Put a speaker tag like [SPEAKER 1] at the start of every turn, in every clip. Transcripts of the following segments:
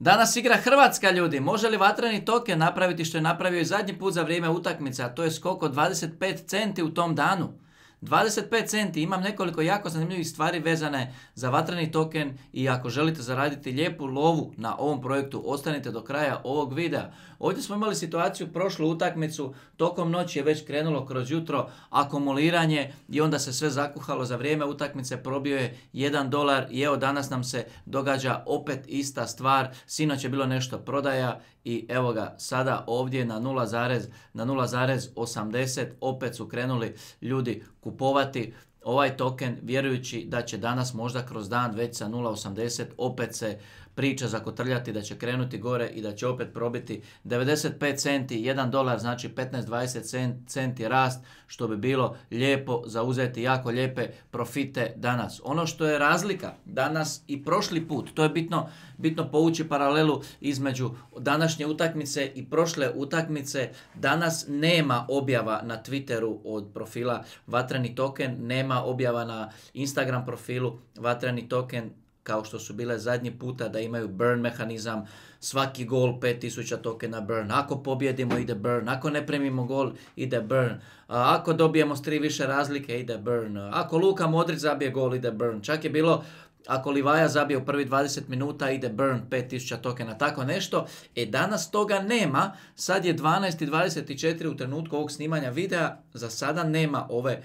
[SPEAKER 1] Danas igra Hrvatska ljudi, može li vatreni toke napraviti što je napravio i zadnji put za vrijeme utakmice, a to je skoko 25 centi u tom danu? 25 centi imam nekoliko jako zanimljivih stvari vezane za vatreni token i ako želite zaraditi lijepu lovu na ovom projektu ostanite do kraja ovog videa. Ovdje smo imali situaciju prošlu utakmicu, tokom noći je već krenulo kroz jutro akumuliranje i onda se sve zakuhalo za vrijeme utakmice, probio je 1 dolar i evo danas nam se događa opet ista stvar, sinoć je bilo nešto prodaja i evo ga sada ovdje na 0,80 na opet su krenuli ljudi kupovati ovaj token vjerujući da će danas možda kroz dan već sa 0.80 opet se priča zakotrljati da će krenuti gore i da će opet probiti 95 centi, 1 dolar, znači 15-20 centi rast, što bi bilo lijepo zauzeti jako lijepe profite danas. Ono što je razlika danas i prošli put, to je bitno, bitno povući paralelu između današnje utakmice i prošle utakmice. Danas nema objava na Twitteru od profila Vatreni token, nema objava na Instagram profilu Vatreni token, kao što su bile zadnji puta da imaju burn mehanizam, svaki gol 5000 tokena burn, ako pobjedimo ide burn, ako ne premimo gol ide burn, ako dobijemo s tri više razlike ide burn, ako Luka Modrić zabije gol ide burn, čak je bilo ako Livaja zabije u prvi 20 minuta ide burn 5000 tokena, tako nešto. E danas toga nema, sad je 12.24 u trenutku ovog snimanja videa, za sada nema ove, e,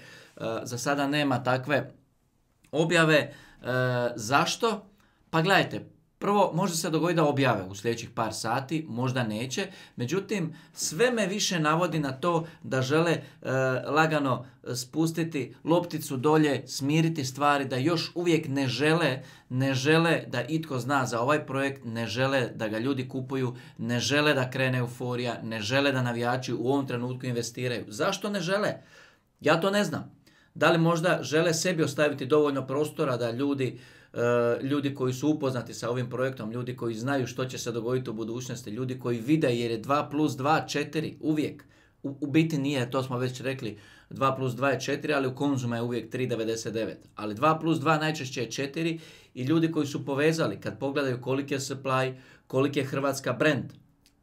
[SPEAKER 1] za sada nema takve objave. E, zašto? Pa gledajte, prvo može se dogoditi da objave u sljedećih par sati, možda neće, međutim sve me više navodi na to da žele e, lagano spustiti lopticu dolje, smiriti stvari, da još uvijek ne žele, ne žele da itko zna za ovaj projekt, ne žele da ga ljudi kupuju, ne žele da krene euforija, ne žele da navijači u ovom trenutku investiraju. Zašto ne žele? Ja to ne znam. Da li možda žele sebi ostaviti dovoljno prostora da ljudi, e, ljudi koji su upoznati sa ovim projektom, ljudi koji znaju što će se dogoditi u budućnosti, ljudi koji vide jer je 2 plus 2 4 uvijek. U, biti nije, to smo već rekli, 2 plus 2 je 4, ali u konzuma je uvijek 3,99. Ali 2 plus 2 najčešće je 4 i ljudi koji su povezali, kad pogledaju koliki je supply, koliki je hrvatska brand,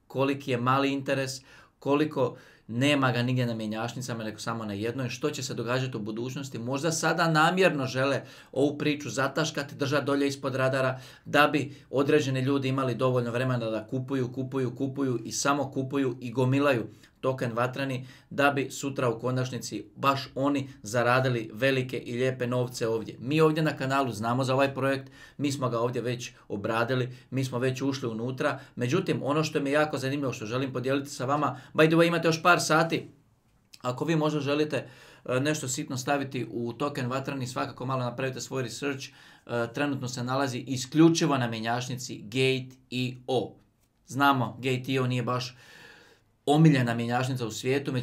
[SPEAKER 1] koliki je mali interes, koliko nema ga nigdje na mjenjašnicama, nego samo na jednoj. Što će se događati u budućnosti? Možda sada namjerno žele ovu priču zataškati, držati dolje ispod radara, da bi određeni ljudi imali dovoljno vremena da kupuju, kupuju, kupuju i samo kupuju i gomilaju token vatrani da bi sutra u konačnici baš oni zaradili velike i lijepe novce ovdje. Mi ovdje na kanalu znamo za ovaj projekt, mi smo ga ovdje već obradili, mi smo već ušli unutra. Međutim, ono što mi je jako zanimljivo, što želim podijeliti sa vama, by the way imate još par sati, ako vi možda želite e, nešto sitno staviti u token vatrani, svakako malo napravite svoj research, e, trenutno se nalazi isključivo na mjenjačnici Gate.io. Znamo, Gate.io nije baš omiljena mjenjačnica u svijetu,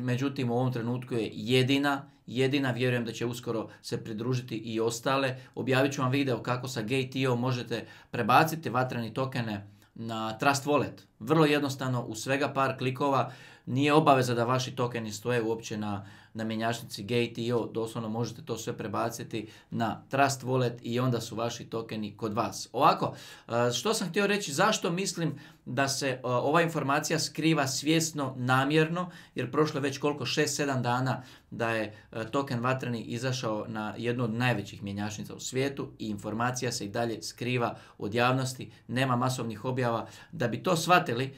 [SPEAKER 1] međutim u ovom trenutku je jedina, jedina, vjerujem da će uskoro se pridružiti i ostale. Objavit ću vam video kako sa GTO možete prebaciti vatreni tokene na Trust Wallet. Vrlo jednostavno, u svega par klikova, nije obaveza da vaši tokeni stoje uopće na na mjenjačnici Gate.io, doslovno možete to sve prebaciti na Trust Wallet i onda su vaši tokeni kod vas. Ovako, e, što sam htio reći, zašto mislim da se e, ova informacija skriva svjesno, namjerno, jer prošlo je već koliko, 6-7 dana da je e, token vatreni izašao na jednu od najvećih mjenjačnica u svijetu i informacija se i dalje skriva od javnosti, nema masovnih objava. Da bi to shvatili,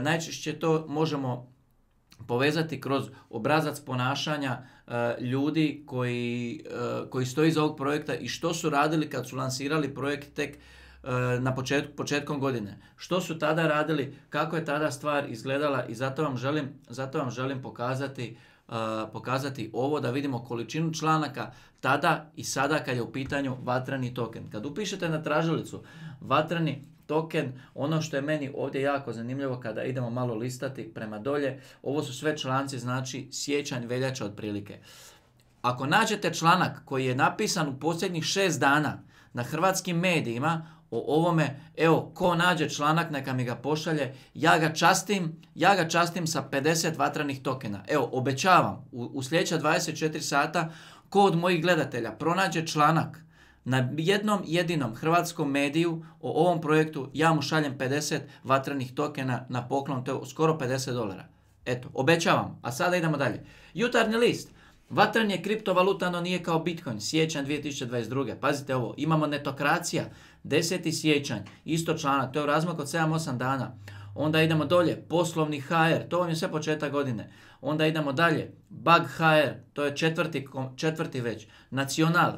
[SPEAKER 1] najčešće to možemo povezati kroz obrazac ponašanja e, ljudi koji, uh, koji stoji iza ovog projekta i što su radili kad su lansirali projekt tek e, na početku, početkom godine. Što su tada radili, kako je tada stvar izgledala i zato vam želim, zato vam želim pokazati, pokazati ovo da vidimo količinu članaka tada i sada kad je u pitanju vatreni token. Kad upišete na tražilicu vatreni token. Ono što je meni ovdje jako zanimljivo kada idemo malo listati prema dolje, ovo su sve članci, znači sjećanj veljača otprilike. Ako nađete članak koji je napisan u posljednjih šest dana na hrvatskim medijima o ovome, evo, ko nađe članak neka mi ga pošalje, ja ga častim, ja ga častim sa 50 vatranih tokena. Evo, obećavam, u, u sljedeća 24 sata, ko od mojih gledatelja pronađe članak na jednom jedinom hrvatskom mediju o ovom projektu ja mu šaljem 50 vatrenih tokena na poklon, to je skoro 50 dolara. Eto, obećavam. A sada idemo dalje. Jutarnji list. Vatran je kriptovaluta, no nije kao Bitcoin. Sjećan 2022. Pazite ovo, imamo netokracija. 10. sjećan isto članak, to je u razmak od 7-8 dana. Onda idemo dolje, poslovni HR, to vam je sve početak godine. Onda idemo dalje, bug HR, to je četvrti, četvrti već, nacional,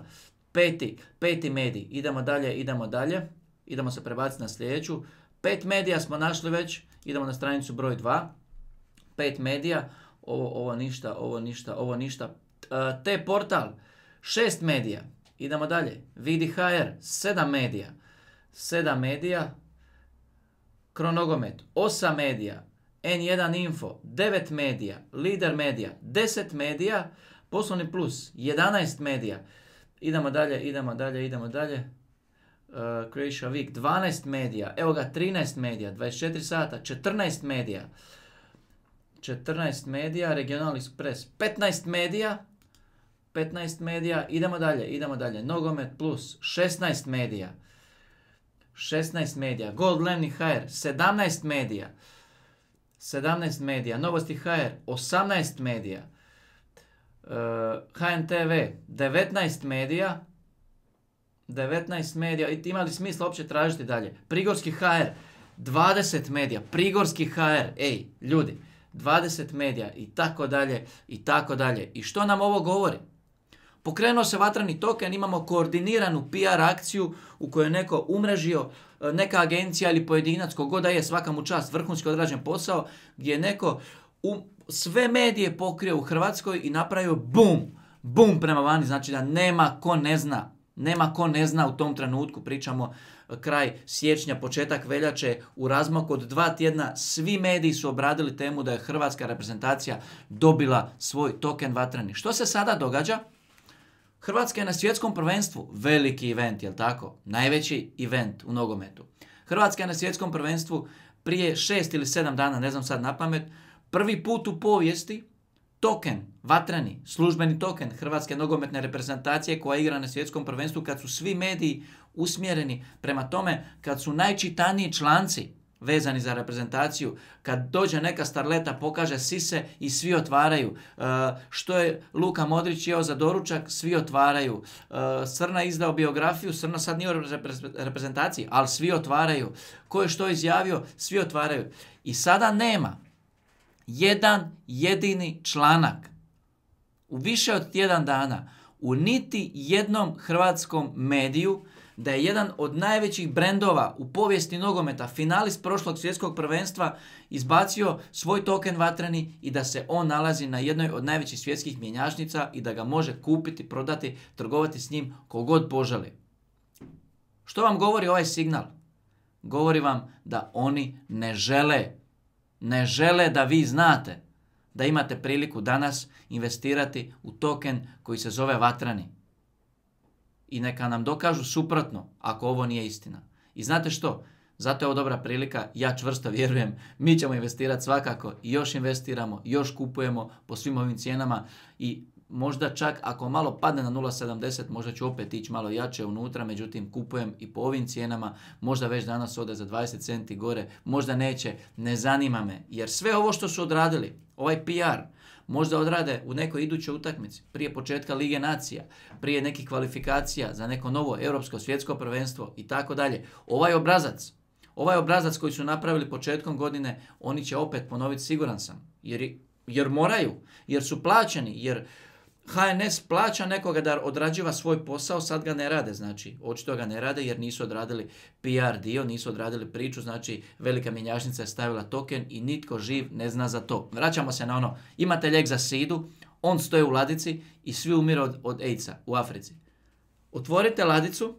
[SPEAKER 1] Peti, peti medij. Idemo dalje, idemo dalje. Idemo se prebaciti na sljedeću. Pet medija smo našli već. Idemo na stranicu broj 2. Pet medija. Ovo, ovo ništa, ovo ništa, ovo ništa. Te portal. Šest medija. Idemo dalje. Vidi HR. Sedam medija. Sedam medija. Kronogomet. Osam medija. N1 Info, 9 medija, Lider medija, 10 medija, Poslovni plus, 11 medija, Idemo dalje, idemo dalje, idemo dalje. Uh, Croatia Week, 12 medija, evo ga 13 medija, 24 sata, 14 medija. 14 medija, Regional Express, 15 medija, 15 medija, idemo dalje, idemo dalje, Nogomet Plus, 16 medija, 16 medija, Gold Lemni HR, 17 medija, 17 medija, Novosti HR, 18 medija, HNTV, 19 medija, 19 medija, ima li smisla uopće tražiti dalje? Prigorski HR, 20 medija, Prigorski HR, ej, ljudi, 20 medija i tako dalje, i tako dalje. I što nam ovo govori? Pokrenuo se vatreni token, imamo koordiniranu PR akciju u kojoj je neko umrežio, e, neka agencija ili pojedinac, kogoda je, svaka mu čast, vrhunski odrađen posao, gdje je neko um, sve medije pokrio u Hrvatskoj i napravio bum, bum prema vani, znači da nema ko ne zna. Nema ko ne zna u tom trenutku, pričamo e, kraj siječnja, početak veljače, u razmaku od dva tjedna svi mediji su obradili temu da je hrvatska reprezentacija dobila svoj token vatreni. Što se sada događa? Hrvatska je na svjetskom prvenstvu veliki event, jel tako? Najveći event u nogometu. Hrvatska je na svjetskom prvenstvu prije šest ili sedam dana, ne znam sad na pamet, prvi put u povijesti token, vatreni, službeni token Hrvatske nogometne reprezentacije koja igra na svjetskom prvenstvu kad su svi mediji usmjereni prema tome kad su najčitaniji članci vezani za reprezentaciju, kad dođe neka starleta, pokaže sise i svi otvaraju. E, što je Luka Modrić jeo za doručak, svi otvaraju. E, Srna izdao biografiju, Srna sad nije u reprezentaciji, ali svi otvaraju. Ko je što izjavio, svi otvaraju. I sada nema jedan jedini članak u više od tjedan dana u niti jednom hrvatskom mediju da je jedan od najvećih brendova u povijesti nogometa, finalist prošlog svjetskog prvenstva, izbacio svoj token vatreni i da se on nalazi na jednoj od najvećih svjetskih mjenjačnica i da ga može kupiti, prodati, trgovati s njim kogod poželi. Što vam govori ovaj signal? Govori vam da oni ne žele ne žele da vi znate da imate priliku danas investirati u token koji se zove Vatrani. I neka nam dokažu suprotno ako ovo nije istina. I znate što? Zato je ovo dobra prilika, ja čvrsto vjerujem, mi ćemo investirati svakako i još investiramo, još kupujemo po svim ovim cijenama i možda čak ako malo padne na 0,70 možda ću opet ići malo jače unutra, međutim kupujem i po ovim cijenama, možda već danas ode za 20 centi gore, možda neće, ne zanima me. Jer sve ovo što su odradili, ovaj PR, možda odrade u nekoj idućoj utakmici, prije početka Lige nacija, prije nekih kvalifikacija za neko novo europsko svjetsko prvenstvo i tako dalje. Ovaj obrazac, ovaj obrazac koji su napravili početkom godine, oni će opet ponoviti siguran sam, jer, jer moraju, jer su plaćeni, jer HNS plaća nekoga da odrađiva svoj posao, sad ga ne rade, znači, očito ga ne rade jer nisu odradili PR dio, nisu odradili priču, znači velika mjenjačnica je stavila token i nitko živ ne zna za to. Vraćamo se na ono, imate lijek za sidu, on stoje u ladici i svi umire od, od AIDS-a u Africi. Otvorite ladicu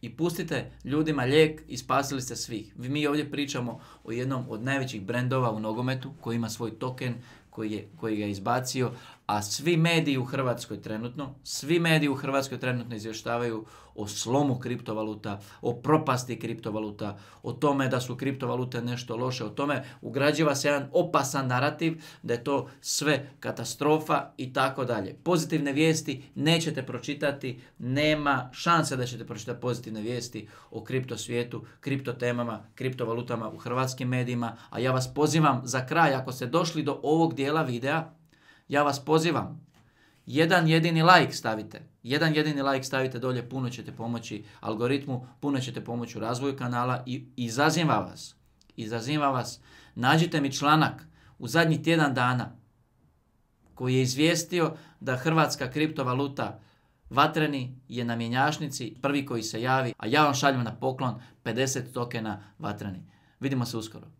[SPEAKER 1] i pustite ljudima lijek i spasili ste svih. Mi ovdje pričamo o jednom od najvećih brendova u nogometu koji ima svoj token, koji, je, koji ga je izbacio, a svi mediji u Hrvatskoj trenutno, svi mediji u Hrvatskoj trenutno izvještavaju o slomu kriptovaluta, o propasti kriptovaluta, o tome da su kriptovalute nešto loše, o tome ugrađiva se jedan opasan narativ da je to sve katastrofa i tako dalje. Pozitivne vijesti nećete pročitati, nema šanse da ćete pročitati pozitivne vijesti o kripto svijetu, kripto kriptovalutama u hrvatskim medijima, a ja vas pozivam za kraj ako ste došli do ovog dijela videa, ja vas pozivam, jedan jedini like stavite. Jedan jedini like stavite dolje, puno ćete pomoći algoritmu, puno ćete pomoći u razvoju kanala i izaziva vas. izazivam vas. Nađite mi članak u zadnji tjedan dana koji je izvijestio da hrvatska kriptovaluta Vatreni je na mjenjašnici, prvi koji se javi, a ja vam šaljem na poklon 50 tokena Vatreni. Vidimo se uskoro.